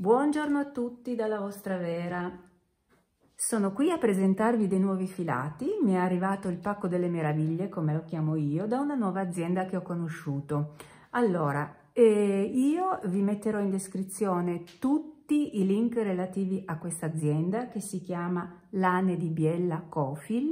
Buongiorno a tutti dalla vostra Vera. Sono qui a presentarvi dei nuovi filati, mi è arrivato il pacco delle meraviglie, come lo chiamo io, da una nuova azienda che ho conosciuto. Allora, eh, io vi metterò in descrizione tutti i link relativi a questa azienda che si chiama Lane di Biella Cofil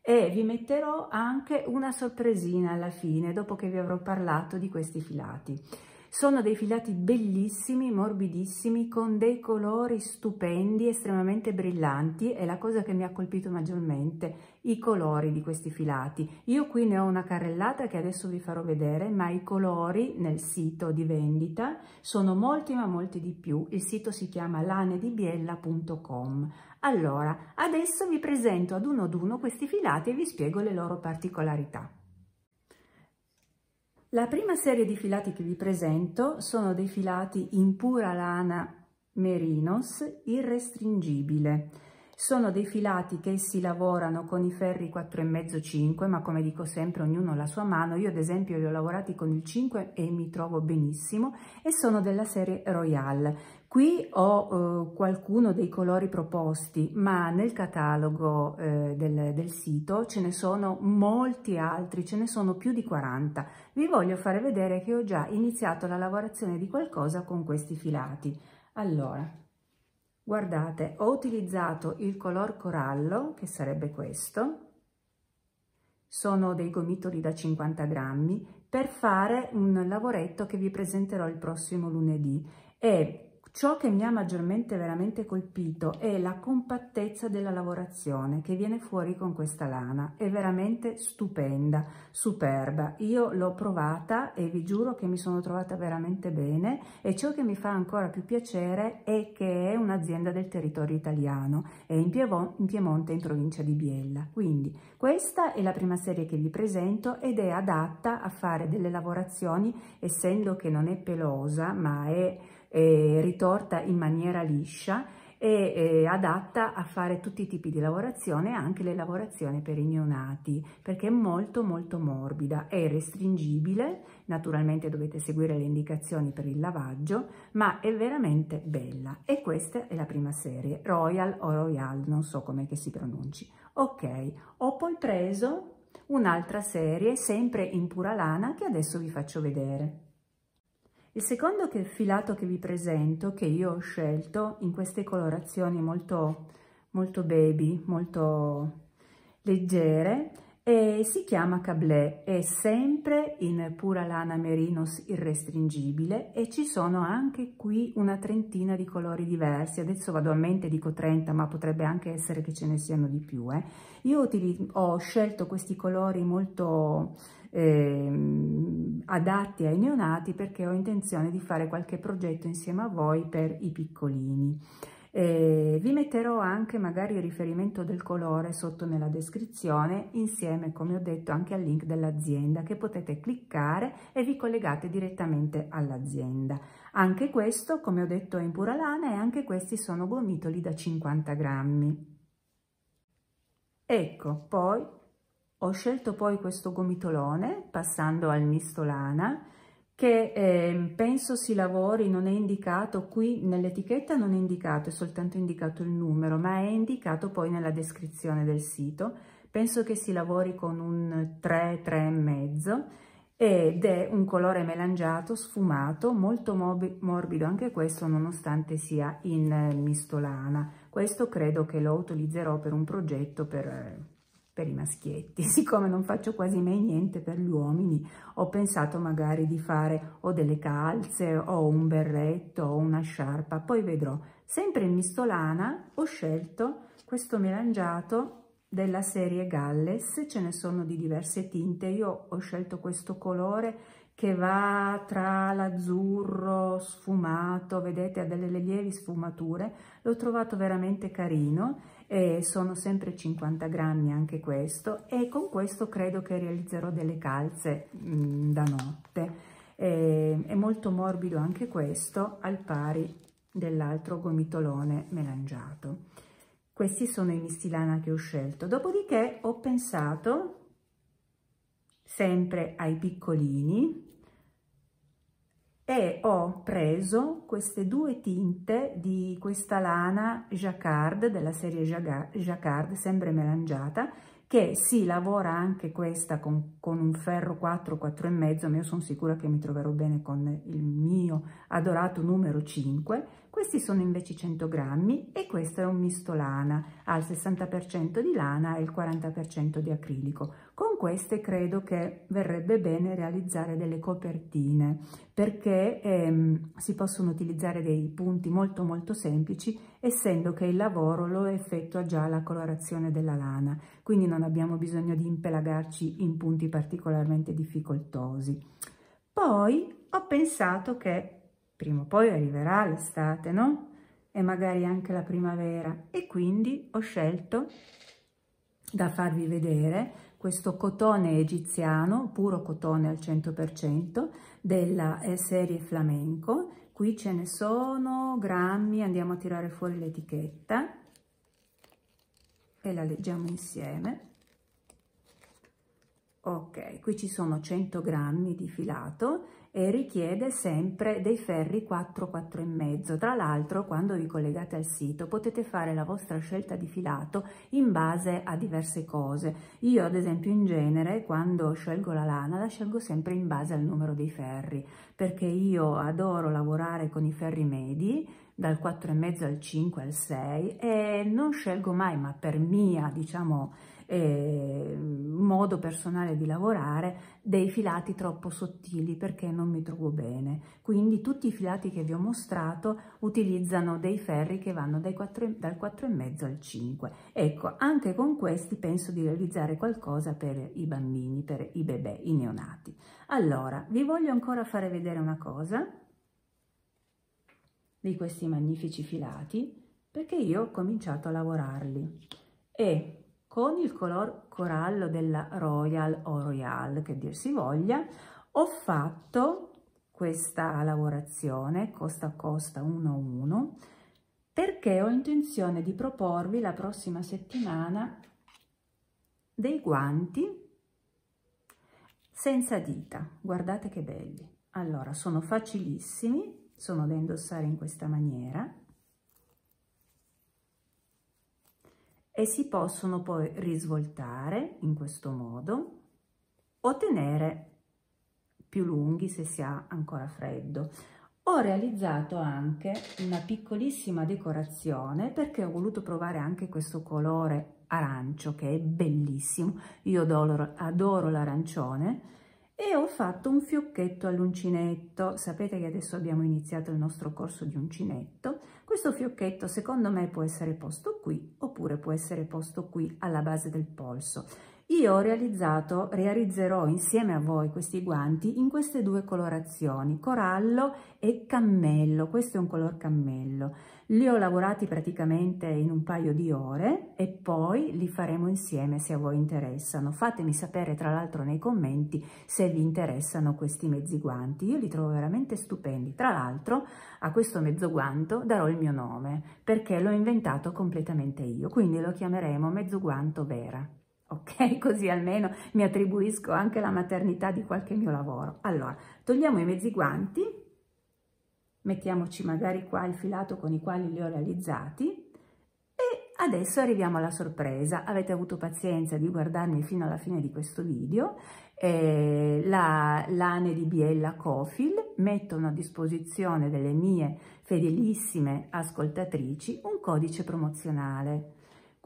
e vi metterò anche una sorpresina alla fine, dopo che vi avrò parlato di questi filati. Sono dei filati bellissimi, morbidissimi, con dei colori stupendi, estremamente brillanti. È la cosa che mi ha colpito maggiormente, i colori di questi filati. Io qui ne ho una carrellata che adesso vi farò vedere, ma i colori nel sito di vendita sono molti ma molti di più. Il sito si chiama lanedibiella.com. Allora, adesso vi presento ad uno ad uno questi filati e vi spiego le loro particolarità. La prima serie di filati che vi presento sono dei filati in pura lana merinos irrestringibile. Sono dei filati che si lavorano con i ferri 4,5-5, ma come dico sempre ognuno ha la sua mano. Io ad esempio li ho lavorati con il 5 e mi trovo benissimo e sono della serie Royal. Qui ho eh, qualcuno dei colori proposti, ma nel catalogo eh, del, del, sito ce ne sono molti altri, ce ne sono più di 40. Vi voglio fare vedere che ho già iniziato la lavorazione di qualcosa con questi filati. Allora, guardate, ho utilizzato il color corallo, che sarebbe questo, sono dei gomitoli da 50 grammi, per fare un lavoretto che vi presenterò il prossimo lunedì e Ciò che mi ha maggiormente veramente colpito è la compattezza della lavorazione che viene fuori con questa lana, è veramente stupenda, superba. Io l'ho provata e vi giuro che mi sono trovata veramente bene e ciò che mi fa ancora più piacere è che è un'azienda del territorio italiano, è in, in Piemonte in provincia di Biella. Quindi questa è la prima serie che vi presento ed è adatta a fare delle lavorazioni essendo che non è pelosa ma è eh, ritorta in maniera liscia e eh, adatta a fare tutti i tipi di lavorazione, anche le lavorazioni per i neonati, perché è molto molto morbida, è restringibile, naturalmente dovete seguire le indicazioni per il lavaggio, ma è veramente bella. E questa è la prima serie, Royal o Royal, non so come si pronunci. Ok, ho poi preso un'altra serie, sempre in pura lana, che adesso vi faccio vedere. Il secondo che filato che vi presento, che io ho scelto in queste colorazioni molto, molto baby, molto leggere, e si chiama cablè, è sempre in pura lana merinos irrestringibile e ci sono anche qui una trentina di colori diversi, adesso vado a mente dico 30 ma potrebbe anche essere che ce ne siano di più. Eh. Io ho scelto questi colori molto eh, adatti ai neonati perché ho intenzione di fare qualche progetto insieme a voi per i piccolini. Eh, vi metterò anche magari il riferimento del colore sotto nella descrizione insieme come ho detto anche al link dell'azienda che potete cliccare e vi collegate direttamente all'azienda. Anche questo come ho detto è in pura lana e anche questi sono gomitoli da 50 grammi. Ecco poi ho scelto poi questo gomitolone passando al misto lana che eh, penso si lavori non è indicato qui nell'etichetta non è indicato è soltanto indicato il numero ma è indicato poi nella descrizione del sito penso che si lavori con un 3 3 3,5 ed è un colore melangiato sfumato molto morbido anche questo nonostante sia in eh, mistolana questo credo che lo utilizzerò per un progetto per eh, per i maschietti. Siccome non faccio quasi mai niente per gli uomini, ho pensato magari di fare o delle calze o un berretto o una sciarpa, poi vedrò. Sempre in mistolana ho scelto questo melangiato della serie Galles, ce ne sono di diverse tinte, io ho scelto questo colore che va tra l'azzurro sfumato, vedete ha delle lievi sfumature, l'ho trovato veramente carino eh, sono sempre 50 grammi anche questo e con questo credo che realizzerò delle calze mh, mm, da notte. Eh, è molto morbido anche questo al pari dell'altro gomitolone melangiato. Questi sono i mistilana che ho scelto. Dopodiché ho pensato sempre ai piccolini e ho preso queste due tinte di questa lana Jacquard della serie Jacquard, sempre melangiata, che si lavora anche questa con, con un ferro 4, 4,5, ma io sono sicura che mi troverò bene con il mio adorato numero 5, questi sono invece 100 grammi e questo è un misto lana, al 60% di lana e il 40% di acrilico. Con queste credo che verrebbe bene realizzare delle copertine perché ehm, si possono utilizzare dei punti molto molto semplici essendo che il lavoro lo effettua già la colorazione della lana, quindi non abbiamo bisogno di impelagarci in punti particolarmente difficoltosi. Poi ho pensato che prima o poi arriverà l'estate, no? E magari anche la primavera. E quindi ho scelto da farvi vedere questo cotone egiziano, puro cotone al 100%, della eh, serie flamenco. Qui ce ne sono grammi, andiamo a tirare fuori l'etichetta e la leggiamo insieme. Ok, qui ci sono 100 grammi di filato e richiede sempre dei ferri 4 4,5 tra l'altro quando vi collegate al sito potete fare la vostra scelta di filato in base a diverse cose io ad esempio in genere quando scelgo la lana la scelgo sempre in base al numero dei ferri perché io adoro lavorare con i ferri medi dal 4,5 al 5 al 6 e non scelgo mai ma per mia diciamo eh, modo personale di lavorare dei filati troppo sottili perché non mi trovo bene. Quindi tutti i filati che vi ho mostrato utilizzano dei ferri che vanno dai 4, dal mezzo al 5. Ecco, anche con questi penso di realizzare qualcosa per i bambini, per i bebè, i neonati. Allora, vi voglio ancora fare vedere una cosa di questi magnifici filati perché io ho cominciato a lavorarli e con il color corallo della Royal o Royal, che dir si voglia, ho fatto questa lavorazione costa a costa 1 a uno perché ho intenzione di proporvi la prossima settimana dei guanti senza dita, guardate che belli. Allora, sono facilissimi, sono da indossare in questa maniera, e si possono poi risvoltare in questo modo o tenere più lunghi se si ha ancora freddo. Ho realizzato anche una piccolissima decorazione perché ho voluto provare anche questo colore arancio che è bellissimo. Io adoro, adoro l'arancione e ho fatto un fiocchetto all'uncinetto. Sapete che adesso abbiamo iniziato il nostro corso di uncinetto. Questo fiocchetto secondo me può essere posto qui oppure può essere posto qui alla base del polso. Io ho realizzato, realizzerò insieme a voi questi guanti in queste due colorazioni, corallo e cammello, questo è un color cammello. Li ho lavorati praticamente in un paio di ore e poi li faremo insieme se a voi interessano. Fatemi sapere tra l'altro nei commenti se vi interessano questi mezzi guanti. Io li trovo veramente stupendi. Tra l'altro a questo mezzo guanto darò il mio nome perché l'ho inventato completamente io, quindi lo chiameremo mezzo guanto Vera ok? Così almeno mi attribuisco anche la maternità di qualche mio lavoro. Allora, togliamo i mezzi guanti mettiamoci magari qua il filato con i quali li ho realizzati e adesso arriviamo alla sorpresa. Avete avuto pazienza di guardarmi fino alla fine di questo video. Eh, la lane di Biella Cofil mettono a disposizione delle mie fedelissime ascoltatrici un codice promozionale.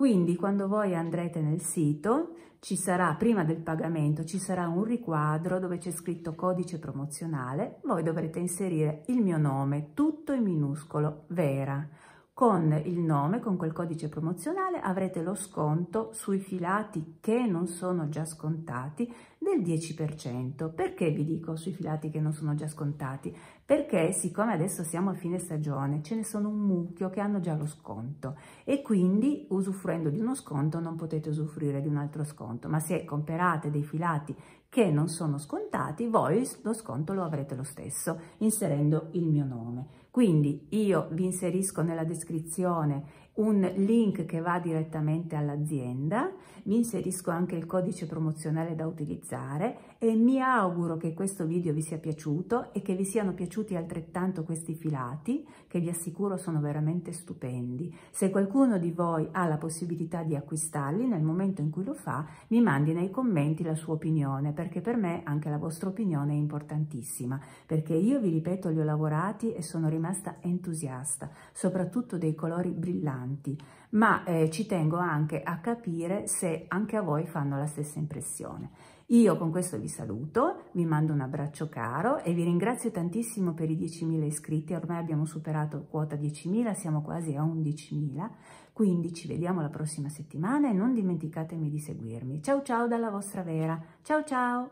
Quindi quando voi andrete nel sito ci sarà, prima del pagamento, ci sarà un riquadro dove c'è scritto codice promozionale, voi dovrete inserire il mio nome, tutto in minuscolo, Vera. Con il nome, con quel codice promozionale, avrete lo sconto sui filati che non sono già scontati del 10%. Perché vi dico sui filati che non sono già scontati? Perché siccome adesso siamo a fine stagione ce ne sono un mucchio che hanno già lo sconto e quindi usufruendo di uno sconto non potete usufruire di un altro sconto, ma se comperate dei filati che non sono scontati, voi lo sconto lo avrete lo stesso inserendo il mio nome. Quindi io vi inserisco nella descrizione un link che va direttamente all'azienda, vi inserisco anche il codice promozionale da utilizzare e mi auguro che questo video vi sia piaciuto e che vi siano piaciuti altrettanto questi filati che vi assicuro sono veramente stupendi. Se qualcuno di voi ha la possibilità di acquistarli nel momento in cui lo fa mi mandi nei commenti la sua opinione perché per me anche la vostra opinione è importantissima perché io vi ripeto li ho lavorati e sono rimasta entusiasta soprattutto dei colori brillanti ma eh, ci tengo anche a capire se anche a voi fanno la stessa impressione. Io con questo vi saluto, vi mando un abbraccio caro e vi ringrazio tantissimo per i 10.000 iscritti, ormai abbiamo superato quota 10.000, siamo quasi a 11.000, quindi ci vediamo la prossima settimana e non dimenticatemi di seguirmi. Ciao ciao dalla vostra Vera, ciao ciao!